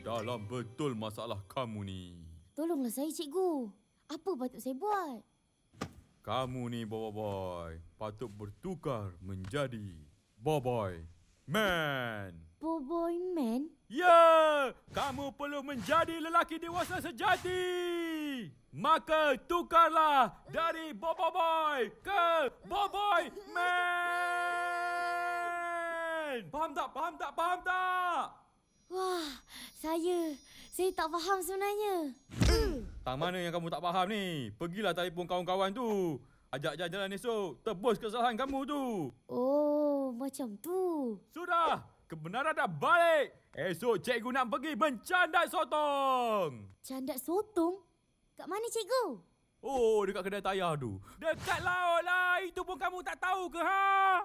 Dalam betul masalah kamu ni. Tolonglah saya, cikgu. Apa patut saya buat? Kamu ni, Boboiboy, patut bertukar menjadi Boboiboy Man. Boboiboy Man? Ya! Kamu perlu menjadi lelaki dewasa sejati! Maka tukarlah dari Boboiboy ke Boboiboy Man! Faham tak? Faham tak? Faham tak? Saya tak faham sebenarnya. tak mana yang kamu tak faham ni. Pergilah telefon kawan-kawan tu. Ajak jalan-jalan esok. Tebus kesalahan kamu tu. Oh, macam tu. Sudah. Kebenaran dah balik. Esok cikgu nak pergi bercandak sotong. Candak sotong? Kat mana cikgu? Oh, dekat kedai tayar tu. Dekat laut lah. Itu pun kamu tak tahu ke, ha?